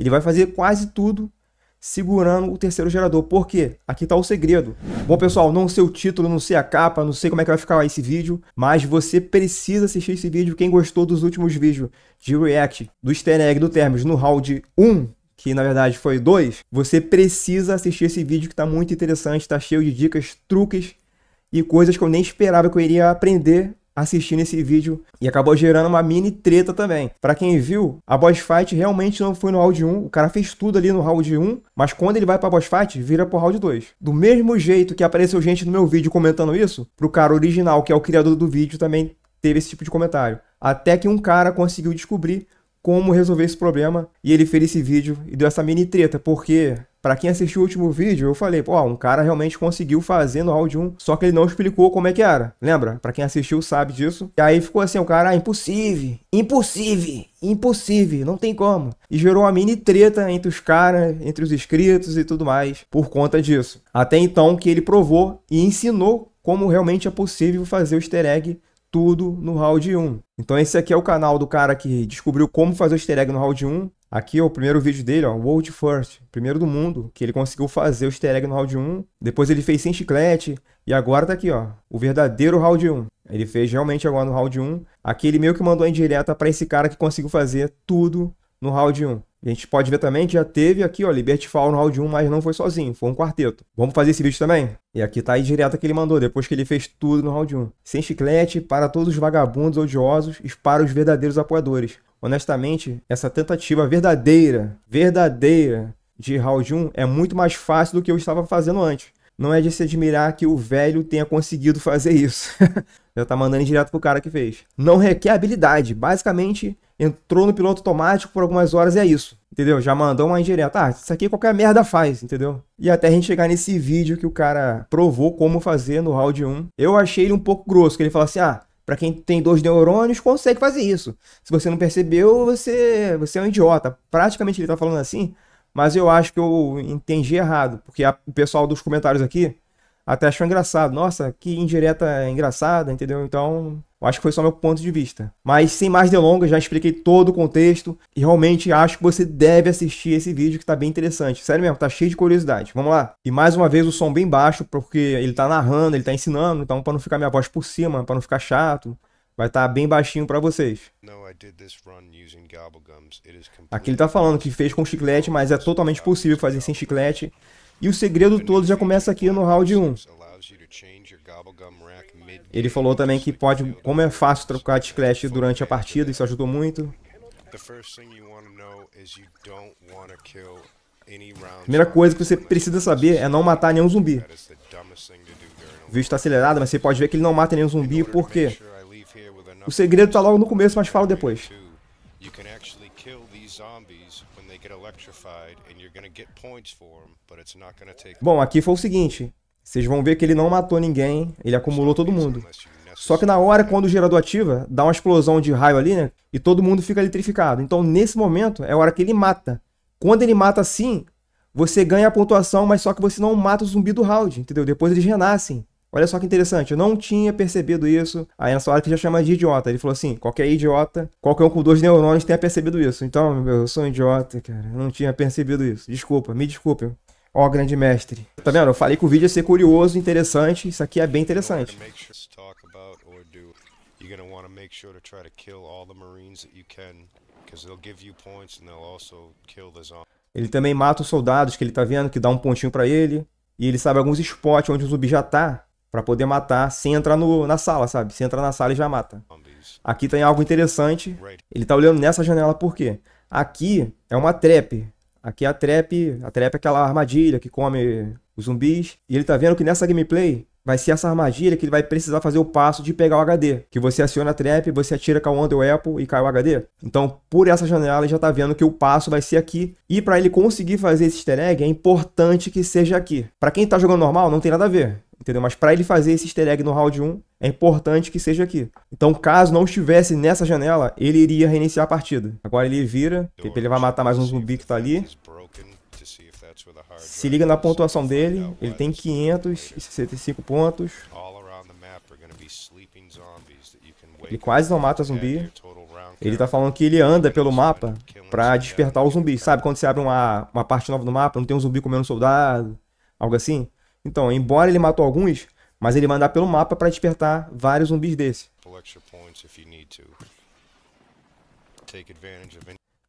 Ele vai fazer quase tudo segurando o terceiro gerador. Por quê? Aqui está o segredo. Bom, pessoal, não sei o título, não sei a capa, não sei como é que vai ficar esse vídeo, mas você precisa assistir esse vídeo. Quem gostou dos últimos vídeos de React, do easter egg do Termos no round 1, que na verdade foi 2, você precisa assistir esse vídeo que está muito interessante, está cheio de dicas, truques e coisas que eu nem esperava que eu iria aprender assistindo esse vídeo e acabou gerando uma mini treta também. Para quem viu, a boss fight realmente não foi no round 1, o cara fez tudo ali no round 1, mas quando ele vai pra boss fight, vira pro round 2. Do mesmo jeito que apareceu gente no meu vídeo comentando isso, pro cara original, que é o criador do vídeo, também teve esse tipo de comentário. Até que um cara conseguiu descobrir como resolver esse problema e ele fez esse vídeo e deu essa mini treta, porque para quem assistiu o último vídeo, eu falei, pô, um cara realmente conseguiu fazer no round 1, só que ele não explicou como é que era. Lembra? Para quem assistiu sabe disso. E aí ficou assim, o cara, ah, impossível, impossível, impossível, não tem como. E gerou uma mini treta entre os caras, entre os inscritos e tudo mais, por conta disso. Até então que ele provou e ensinou como realmente é possível fazer o easter egg tudo no round 1. Então esse aqui é o canal do cara que descobriu como fazer o easter egg no round 1. Aqui é o primeiro vídeo dele, ó, World First, primeiro do mundo, que ele conseguiu fazer o easter egg no round 1. Depois ele fez sem chiclete. E agora tá aqui, ó, o verdadeiro round 1. Ele fez realmente agora no round 1. Aqui ele meio que mandou em direta para esse cara que conseguiu fazer tudo no round 1. A gente pode ver também que já teve aqui, ó, Liberty Fall no round 1, mas não foi sozinho, foi um quarteto. Vamos fazer esse vídeo também? E aqui tá a direta que ele mandou, depois que ele fez tudo no round 1. Sem chiclete, para todos os vagabundos odiosos, e para os verdadeiros apoiadores honestamente, essa tentativa verdadeira, verdadeira de Hao Jun é muito mais fácil do que eu estava fazendo antes. Não é de se admirar que o velho tenha conseguido fazer isso. Já tá mandando direto pro cara que fez. Não requer habilidade. Basicamente, entrou no piloto automático por algumas horas e é isso. Entendeu? Já mandou uma indireta. Ah, isso aqui qualquer merda faz, entendeu? E até a gente chegar nesse vídeo que o cara provou como fazer no round 1, eu achei ele um pouco grosso, que ele fala assim: ah, para quem tem dois neurônios, consegue fazer isso. Se você não percebeu, você, você é um idiota. Praticamente ele está falando assim, mas eu acho que eu entendi errado, porque a, o pessoal dos comentários aqui até achou engraçado. Nossa, que indireta engraçada, entendeu? Então, acho que foi só meu ponto de vista. Mas sem mais delongas, já expliquei todo o contexto e realmente acho que você deve assistir esse vídeo que tá bem interessante. Sério mesmo, tá cheio de curiosidade. Vamos lá. E mais uma vez o som bem baixo, porque ele tá narrando, ele tá ensinando, então para não ficar minha voz por cima, para não ficar chato, vai estar tá bem baixinho para vocês. Aqui ele tá falando que fez com chiclete, mas é totalmente possível fazer sem chiclete. E o segredo todo já começa aqui no round 1. Ele falou também que pode, como é fácil trocar de Clash durante a partida, isso ajudou muito. Primeira coisa que você precisa saber é não matar nenhum zumbi. O vídeo está acelerado, mas você pode ver que ele não mata nenhum zumbi, por quê? O segredo está logo no começo, mas falo depois. Você pode actually kill these zombies when they get electrified and you're going to get points Bom, aqui foi o seguinte. Vocês vão ver que ele não matou ninguém, ele acumulou todo mundo. Só que na hora, quando o gerador ativa, dá uma explosão de raio ali, né? E todo mundo fica eletrificado. Então, nesse momento, é a hora que ele mata. Quando ele mata assim, você ganha a pontuação, mas só que você não mata o zumbi do round, entendeu? Depois eles renascem. Olha só que interessante, eu não tinha percebido isso. Aí nessa hora que já chama de idiota. Ele falou assim: qualquer idiota, qualquer um com dois neurônios tenha percebido isso. Então, meu, eu sou um idiota, cara. Eu não tinha percebido isso. Desculpa, me desculpe. Ó, grande mestre. Tá vendo? Eu falei que o vídeo ia ser curioso, interessante. Isso aqui é bem interessante. Ele também mata os soldados que ele tá vendo, que dá um pontinho para ele. E ele sabe alguns spots onde o zumbi já tá, para poder matar sem entrar no, na sala, sabe? Se entrar na sala, e já mata. Aqui tem tá algo interessante. Ele tá olhando nessa janela por quê? Aqui é uma trap. Aqui é a trap, a trap é aquela armadilha que come os zumbis. E ele tá vendo que nessa gameplay vai ser essa armadilha que ele vai precisar fazer o passo de pegar o HD. Que você aciona a trap, você atira com a Wonder Apple e cai o HD. Então, por essa janela, ele já tá vendo que o passo vai ser aqui. E para ele conseguir fazer esse easter egg, é importante que seja aqui. Para quem tá jogando normal, não tem nada a ver entendeu? Mas para ele fazer esse easter egg no round 1, é importante que seja aqui. Então, caso não estivesse nessa janela, ele iria reiniciar a partida. Agora ele vira, ele vai matar mais um zumbi que tá ali. Se liga na pontuação dele, ele tem 565 pontos. Ele quase não mata zumbi. Ele tá falando que ele anda pelo mapa pra despertar o zumbi. Sabe quando você abre uma, uma parte nova do mapa, não tem um zumbi comendo um soldado, algo assim? Então, embora ele matou alguns, mas ele vai andar pelo mapa para despertar vários zumbis desse.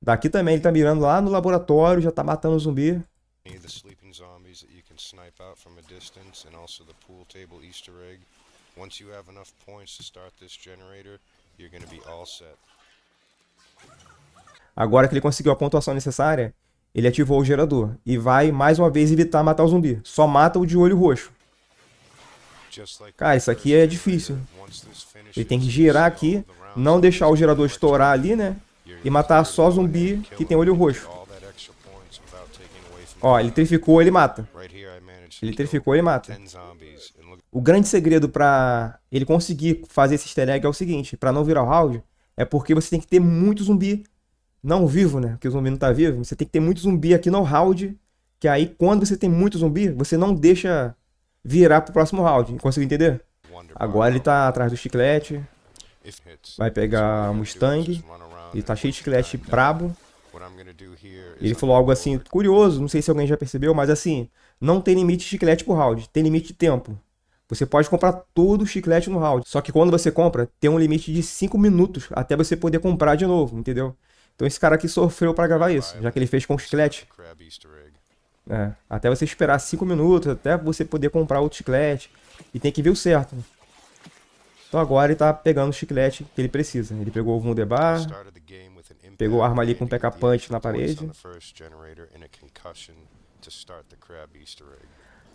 Daqui também ele tá mirando lá no laboratório, já tá matando o zumbi. Agora que ele conseguiu a pontuação necessária, ele ativou o gerador e vai mais uma vez evitar matar o zumbi. Só mata o de olho roxo. Cara, isso aqui é difícil. Ele tem que girar aqui, não deixar o gerador estourar ali, né? E matar só zumbi que tem olho roxo. Ó, trificou, ele mata. Ele trificou, ele mata. O grande segredo pra ele conseguir fazer esse easter egg é o seguinte, pra não virar o round, é porque você tem que ter muito zumbi não vivo, né? Porque o zumbi não tá vivo. Você tem que ter muito zumbi aqui no round. Que aí, quando você tem muito zumbi, você não deixa virar pro próximo round. Conseguiu entender? Agora ele tá atrás do chiclete. Vai pegar Mustang. Ele tá cheio de chiclete brabo. Ele falou algo assim, curioso, não sei se alguém já percebeu, mas assim, não tem limite de chiclete por round, tem limite de tempo. Você pode comprar todo o chiclete no round. Só que quando você compra, tem um limite de 5 minutos até você poder comprar de novo, entendeu? Então esse cara aqui sofreu para gravar isso, já que ele fez com o chiclete. É, até você esperar 5 minutos, até você poder comprar outro chiclete. E tem que ver o certo. Então agora ele tá pegando o chiclete que ele precisa. Ele pegou o Wunderbar, pegou a arma ali com o P.K. Punch na parede.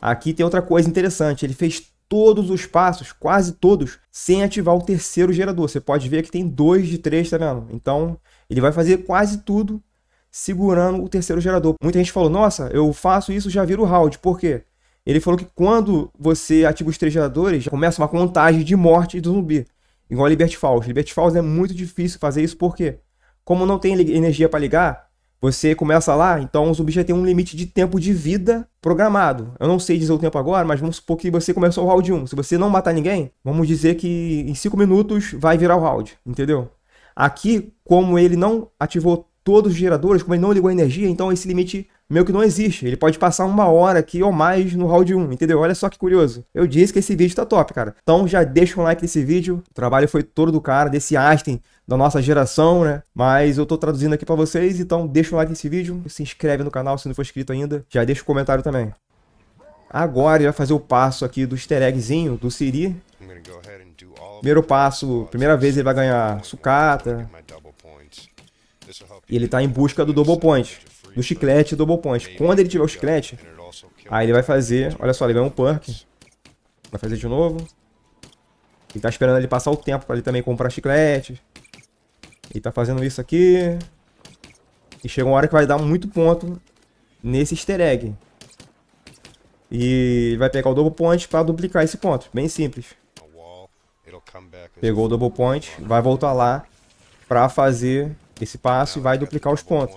Aqui tem outra coisa interessante, ele fez todos os passos, quase todos, sem ativar o terceiro gerador. Você pode ver que tem dois de três, tá vendo? Então, ele vai fazer quase tudo segurando o terceiro gerador. Muita gente falou: "Nossa, eu faço isso, já viro round". Por quê? Ele falou que quando você ativa os três geradores, começa uma contagem de morte do zumbi. Igual a Liberty Falls. Liberty Falls é muito difícil fazer isso porque como não tem energia para ligar, você começa lá, então o zumbi já tem um limite de tempo de vida programado. Eu não sei dizer o tempo agora, mas vamos supor que você começou o round 1. Se você não matar ninguém, vamos dizer que em 5 minutos vai virar o round, entendeu? Aqui, como ele não ativou todos os geradores, como ele não ligou a energia, então esse limite meio que não existe. Ele pode passar uma hora aqui ou mais no round 1, entendeu? Olha só que curioso. Eu disse que esse vídeo tá top, cara. Então já deixa um like nesse vídeo. O trabalho foi todo do cara, desse Einstein da nossa geração, né? Mas eu tô traduzindo aqui para vocês, então deixa um like nesse vídeo, se inscreve no canal se não for inscrito ainda, já deixa um comentário também. Agora ele vai fazer o passo aqui do easter eggzinho do Siri, Primeiro passo, primeira vez ele vai ganhar sucata. E ele tá em busca do double point. Do chiclete double point. Quando ele tiver o chiclete, aí ele vai fazer... Olha só, ele ganhou um perk. Vai fazer de novo. Ele tá esperando ele passar o tempo pra ele também comprar chiclete. Ele tá fazendo isso aqui. E chega uma hora que vai dar muito ponto nesse easter egg. E vai pegar o double point para duplicar esse ponto. Bem simples. Pegou o double point, vai voltar lá para fazer esse passo e vai duplicar os pontos.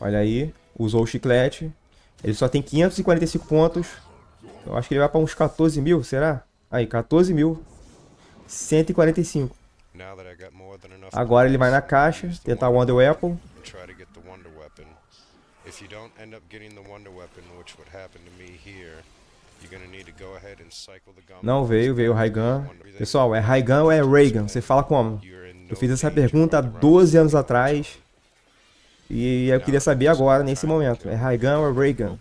Olha aí, usou o chiclete. Ele só tem 545 pontos. Eu acho que ele vai para uns 14 mil, será? Aí, 14 mil. 145. Agora ele vai na caixa, tentar o Wonder Apple. If you don't end up getting the wonder weapon, which would happen to me here, não veio, veio Raigan. Pessoal, é Raigan ou é Reagan? Você fala como? Eu fiz essa pergunta há 12 anos atrás. E eu queria saber agora, nesse momento. É Raigan ou é Reagan?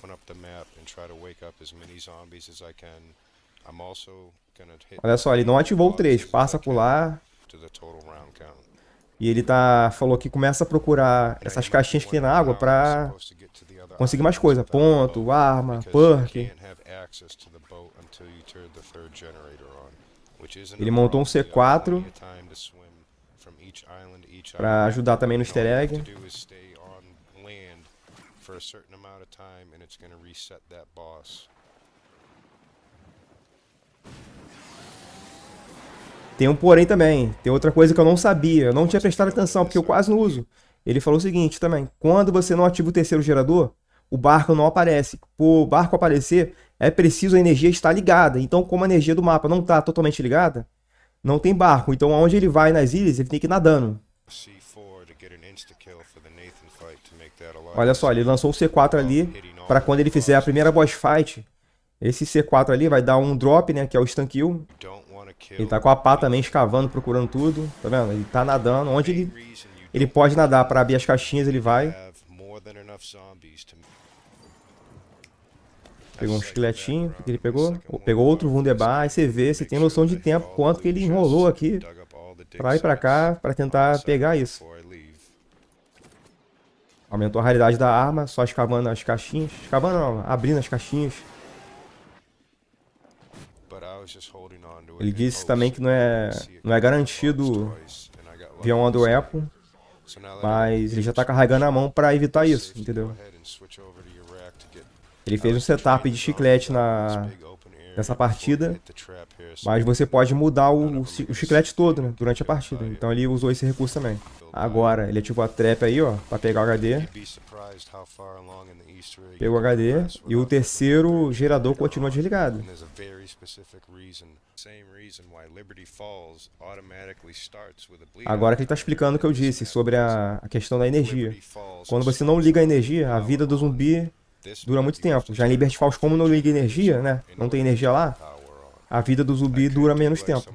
Olha só, ele não ativou o 3. Passa por lá. E ele tá, falou que começa a procurar essas caixinhas que tem na água para conseguir mais coisa. Ponto, arma, perk. Ele montou um C4 para ajudar também no easter egg. Tem um porém também. Tem outra coisa que eu não sabia, eu não tinha prestado atenção, porque eu quase não uso. Ele falou o seguinte também: quando você não ativa o terceiro gerador, o barco não aparece. Por barco aparecer, é preciso a energia estar ligada. Então, como a energia do mapa não está totalmente ligada, não tem barco. Então, aonde ele vai nas ilhas, ele tem que ir nadando. Olha só, ele lançou o C4 ali para quando ele fizer a primeira boss fight. Esse C4 ali vai dar um drop, né, que é o stun kill. Ele tá com a pá também escavando, procurando tudo, tá vendo? Ele tá nadando. Onde ele, ele pode nadar para abrir as caixinhas, ele vai. Pegou um esqueletinho, que ele pegou? Pegou outro Wunderbar, aí você vê, você tem noção de tempo, quanto que ele enrolou aqui pra ir pra cá, pra tentar pegar isso. Aumentou a raridade da arma, só escavando as caixinhas. Escavando não, abrindo as caixinhas. Ele disse também que não é, não é garantido via uma do Apple, mas ele já está carregando a mão para evitar isso, entendeu? Ele fez um setup de chiclete na, nessa partida, mas você pode mudar o, o, chiclete todo, né, durante a partida. Então ele usou esse recurso também. Agora, ele ativou a trap aí, ó, pra pegar o HD. Pegou o HD e o terceiro gerador continua desligado. Agora que ele está explicando o que eu disse sobre a, a questão da energia. Quando você não liga a energia, a vida do zumbi dura muito tempo. Já em Liberty Falls, como não liga energia, né? Não tem energia lá, a vida do zumbi dura menos tempo.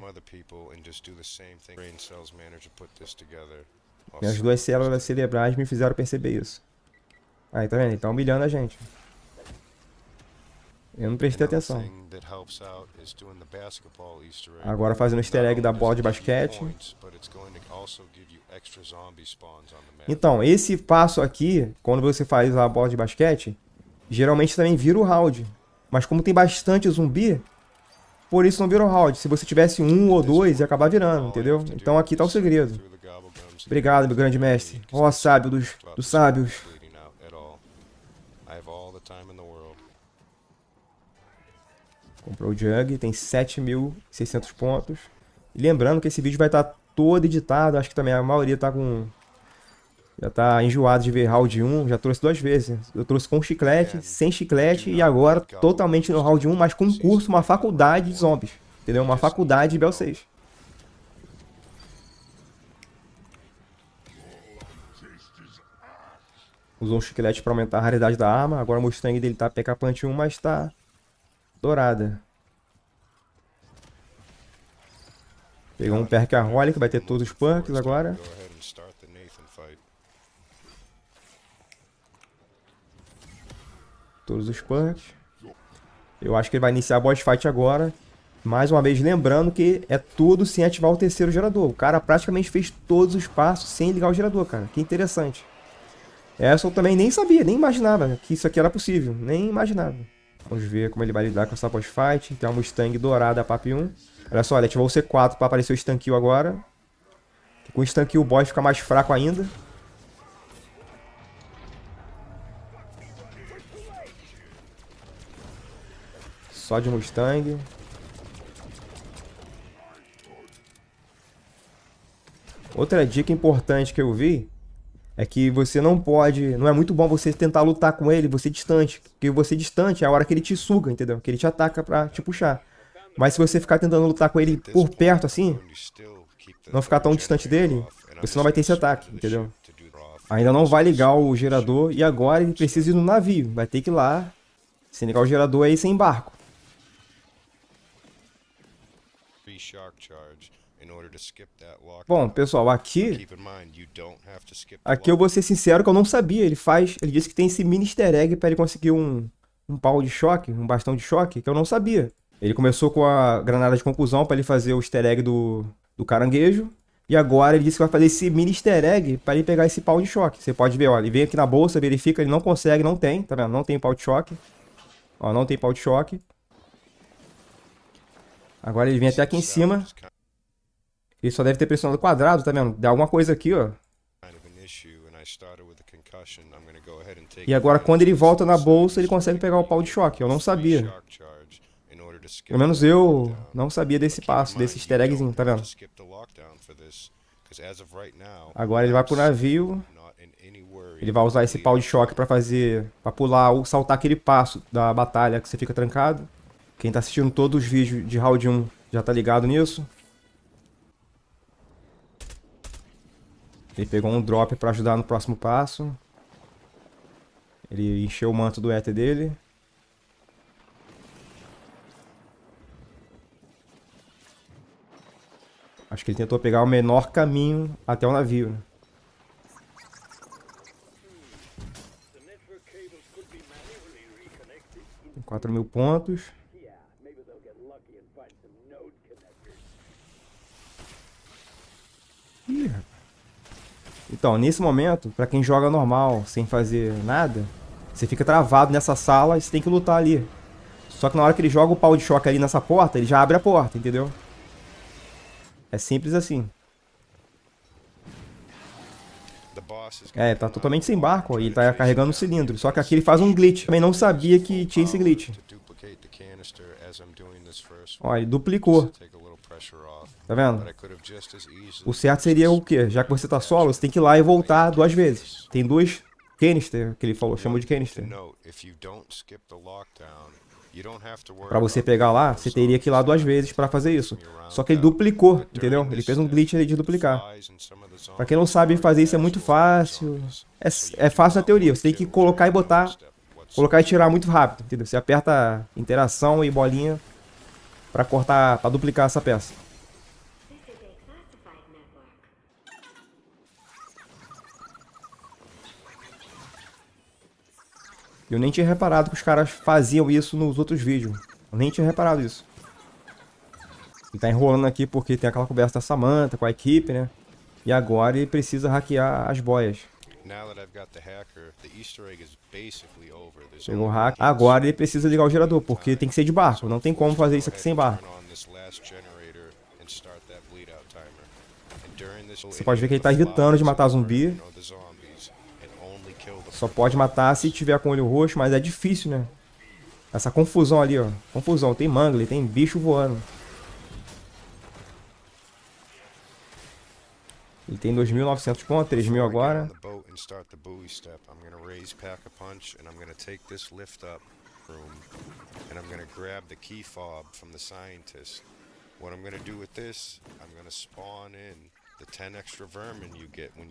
Minhas duas células cerebrais me fizeram perceber isso. Aí, tá vendo? Ele então, tá humilhando a gente. Eu não prestei atenção. Agora fazendo easter egg da bola de basquete. Então, esse passo aqui, quando você faz a bola de basquete, geralmente também vira o round. Mas como tem bastante zumbi, por isso não vira o round. Se você tivesse um ou dois, ia acabar virando, entendeu? Então aqui tá o segredo. Obrigado, meu grande mestre. Ó, oh, sábio dos, dos sábios. Comprou o Jug, tem 7.600 pontos. lembrando que esse vídeo vai estar tá todo editado, acho que também a maioria está com já tá enjoado de ver round 1, já trouxe duas vezes. Eu trouxe com chiclete, é, sem chiclete e agora totalmente no round 1, mas com um curso, uma faculdade de zombies. Entendeu? Uma faculdade de Bel 6. Usou um chiclete para aumentar a raridade da arma. Agora o Mustang dele tá PK Punch 1, mas tá dourada. Pegou um Perk que vai ter todos os punks agora. Todos os punks. Eu acho que ele vai iniciar a boss fight agora. Mais uma vez, lembrando que é tudo sem ativar o terceiro gerador. O cara praticamente fez todos os passos sem ligar o gerador, cara. Que interessante. Essa eu também nem sabia, nem imaginava que isso aqui era possível. Nem imaginava. Vamos ver como ele vai lidar com essa boss fight. Tem uma Mustang dourada, PAP 1. Olha só, ele ativou o C4 para aparecer o Stankill agora. Com o Stankill o boss fica mais fraco ainda. Só de Mustang. Outra dica importante que eu vi é que você não pode, não é muito bom você tentar lutar com ele, você distante, porque você distante é a hora que ele te suga, entendeu? Que ele te ataca para te puxar. Mas se você ficar tentando lutar com ele por perto assim, não ficar tão distante dele, você não vai ter esse ataque, entendeu? Ainda não vai ligar o gerador e agora ele precisa ir no navio, vai ter que ir lá, sem ligar o gerador aí sem barco. Bom, pessoal, aqui aqui eu vou ser sincero que eu não sabia. Ele faz, ele disse que tem esse mini easter egg para ele conseguir um um pau de choque, um bastão de choque, que eu não sabia. Ele começou com a granada de conclusão para ele fazer o easter egg do, do caranguejo. E agora ele disse que vai fazer esse mini easter egg para ele pegar esse pau de choque. Você pode ver, ó, ele vem aqui na bolsa, verifica, ele não consegue, não tem, tá vendo? Não tem pau de choque. Ó, não tem pau de choque. Agora ele vem até aqui em cima. Ele só deve ter pressionado o quadrado, tá vendo? Dá alguma coisa aqui, ó. E agora quando ele volta na bolsa, ele consegue pegar o pau de choque. Eu não sabia. Pelo menos eu não sabia desse passo, desse easter eggzinho, tá vendo? Agora ele vai pro navio. Ele vai usar esse pau de choque pra fazer... Pra pular ou saltar aquele passo da batalha que você fica trancado. Quem tá assistindo todos os vídeos de round 1 já tá ligado nisso. Ele pegou um drop pra ajudar no próximo passo. Ele encheu o manto do ET dele. Acho que ele tentou pegar o menor caminho até o navio, né? Tem 4 mil pontos então, nesse momento, para quem joga normal, sem fazer nada, você fica travado nessa sala e você tem que lutar ali. Só que na hora que ele joga o pau de choque ali nessa porta, ele já abre a porta, entendeu? É simples assim. É, tá totalmente sem barco, e ele tá carregando o cilindro. Só que aqui ele faz um glitch. Também não sabia que tinha esse glitch. Ó, ele duplicou. Tá vendo? O certo seria o quê? Já que você tá solo, você tem que ir lá e voltar duas vezes. Tem duas canister, que ele falou, chamou de canister. Pra você pegar lá, você teria que ir lá duas vezes pra fazer isso. Só que ele duplicou, entendeu? Ele fez um glitch ali de duplicar. Pra quem não sabe fazer isso é muito fácil. É, é, é fácil na teoria, você tem que colocar e botar. Colocar e tirar muito rápido, entendeu? Você aperta interação e bolinha para cortar, para duplicar essa peça. Eu nem tinha reparado que os caras faziam isso nos outros vídeos. Eu nem tinha reparado isso. Ele tá enrolando aqui porque tem aquela conversa da Samantha com a equipe, né? E agora ele precisa hackear as boias. Pegou o hack. Agora ele precisa ligar o gerador, porque tem que ser de barco. Não tem como fazer isso aqui sem barco. Você pode ver que ele está evitando de matar zumbi. Só pode matar se tiver com olho roxo, mas é difícil, né? Essa confusão ali, ó. Confusão. Tem mangle, tem bicho voando. Ele tem 2.900 pontos, 3.000 agora.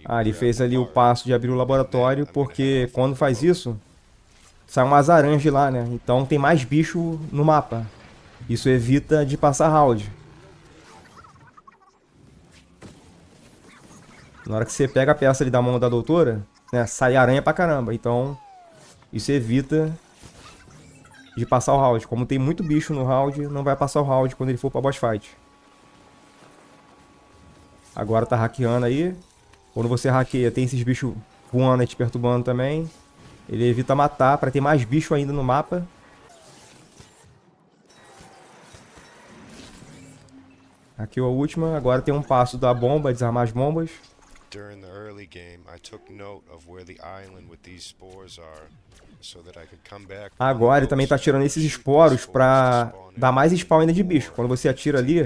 Ah, ele fez ali o passo de abrir o laboratório, porque quando faz isso, saem umas aranjas lá, né? Então tem mais bicho no mapa. Isso evita de passar round. Na hora que você pega a peça ali da mão da doutora, né, sai aranha pra caramba. Então, isso evita de passar o round. Como tem muito bicho no round, não vai passar o round quando ele for pra boss fight. Agora tá hackeando aí. Quando você hackeia, tem esses bichos voando e te perturbando também. Ele evita matar pra ter mais bicho ainda no mapa. Aqui é a última. Agora tem um passo da bomba, desarmar as bombas. During the early game, I took note of where the island with these spores are, so that I could come back. Agora ele também tá tirando esses esporos para dar mais spawn ainda de bicho. Quando você atira ali,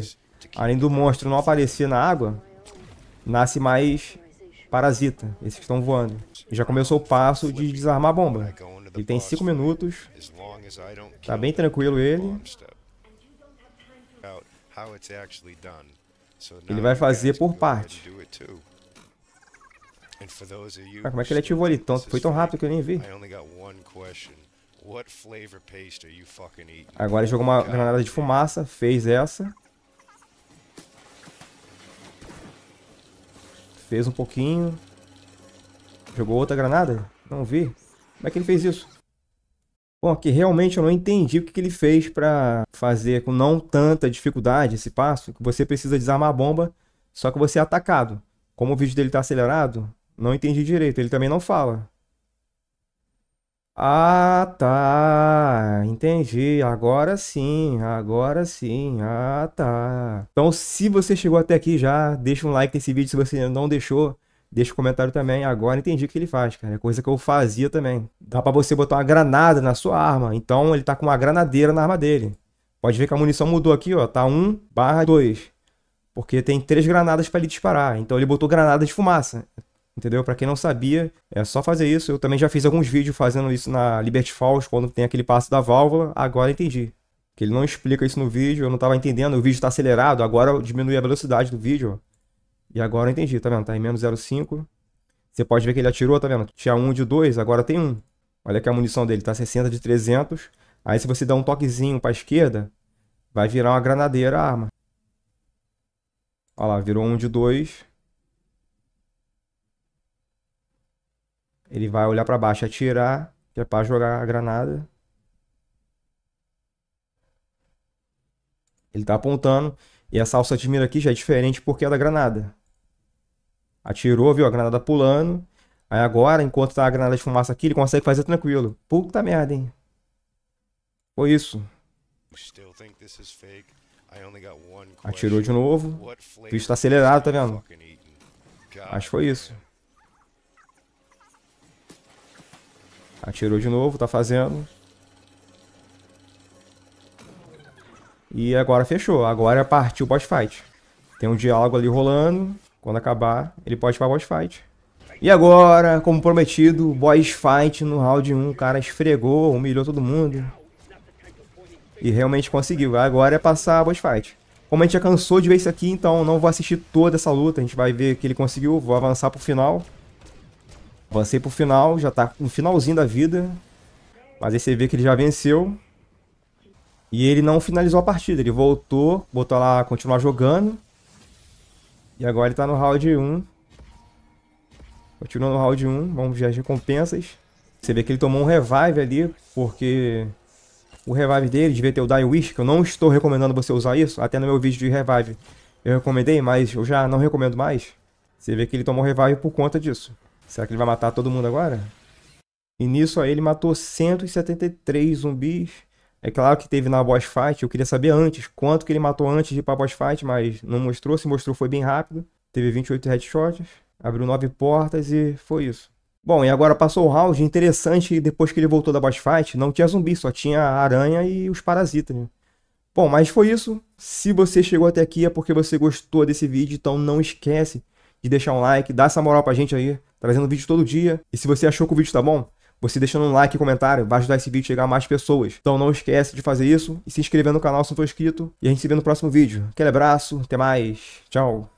além do monstro não aparecer na água, nasce mais parasita, esses que estão voando. E já começou o passo de desarmar a bomba. Ele tem 5 minutos. Tá bem tranquilo ele. Ele vai fazer por parte. Ah, como é que ele ativou ali tão, foi tão rápido que eu nem vi. Agora ele jogou uma oh granada de fumaça, fez essa. Fez um pouquinho. Jogou outra granada? Não vi. Como é que ele fez isso? Bom, aqui realmente eu não entendi o que, que ele fez para fazer com não tanta dificuldade esse passo, que você precisa desarmar a bomba, só que você é atacado. Como o vídeo dele está acelerado, não entendi direito, ele também não fala. Ah, tá. Entendi. Agora sim, agora sim. Ah, tá. Então, se você chegou até aqui já, deixa um like nesse vídeo. Se você não deixou, deixa um comentário também. Agora entendi o que ele faz, cara. É coisa que eu fazia também. Dá para você botar uma granada na sua arma. Então, ele tá com uma granadeira na arma dele. Pode ver que a munição mudou aqui, ó. Tá 1 barra 2. Porque tem três granadas para ele disparar. Então, ele botou granada de fumaça. Entendeu? Para quem não sabia, é só fazer isso. Eu também já fiz alguns vídeos fazendo isso na Liberty Falls, quando tem aquele passo da válvula. Agora entendi. Que ele não explica isso no vídeo, eu não estava entendendo. O vídeo está acelerado, agora eu diminui a velocidade do vídeo. E agora eu entendi, tá vendo? Tá em menos 0,5. Você pode ver que ele atirou, tá vendo? Tinha um de 2, agora tem Um. Olha que a munição dele tá 60 de 300. Aí se você dá um toquezinho para esquerda, vai virar uma granadeira a arma. Olha lá, virou um de 2. Ele vai olhar para baixo, atirar, que é pra jogar a granada. Ele tá apontando. E essa alça de mira aqui já é diferente porque é da granada. Atirou, viu a granada pulando. Aí agora, enquanto tá a granada de fumaça aqui, ele consegue fazer tranquilo. Puta merda, hein? Foi isso. Atirou de novo. O bicho tá acelerado, tá vendo? Acho que foi isso. Atirou de novo, tá fazendo. E agora fechou. Agora é partiu o boss fight. Tem um diálogo ali rolando. Quando acabar, ele pode ir pra boss fight. E agora, como prometido, boss fight no round 1. O cara esfregou, humilhou todo mundo. E realmente conseguiu. Agora é passar a boss fight. Como a gente já cansou de ver isso aqui, então não vou assistir toda essa luta. A gente vai ver que ele conseguiu. Vou avançar pro final. Avancei pro final, já tá no finalzinho da vida. Mas aí você vê que ele já venceu. E ele não finalizou a partida, ele voltou, botou lá continuar jogando. E agora ele tá no round 1. Continua no round 1, vamos ver as recompensas. Você vê que ele tomou um revive ali, porque o revive dele devia ter o Die Wish, que eu não estou recomendando você usar isso. Até no meu vídeo de revive eu recomendei, mas eu já não recomendo mais. Você vê que ele tomou revive por conta disso. Será que ele vai matar todo mundo agora? E nisso aí ele matou 173 zumbis. É claro que teve na boss fight, eu queria saber antes quanto que ele matou antes de ir pra boss fight, mas não mostrou, se mostrou foi bem rápido. Teve 28 headshots, abriu 9 portas e foi isso. Bom, e agora passou o round, interessante, depois que ele voltou da boss fight, não tinha zumbi, só tinha aranha e os parasitas, né? Bom, mas foi isso. Se você chegou até aqui é porque você gostou desse vídeo, então não esquece de deixar um like, dá essa moral pra gente aí, trazendo tá vídeo todo dia. E se você achou que o vídeo tá bom, você deixando um like e comentário vai ajudar esse vídeo a chegar a mais pessoas. Então não esquece de fazer isso e se inscrever no canal se não for inscrito. E a gente se vê no próximo vídeo. Aquele abraço, até mais, tchau.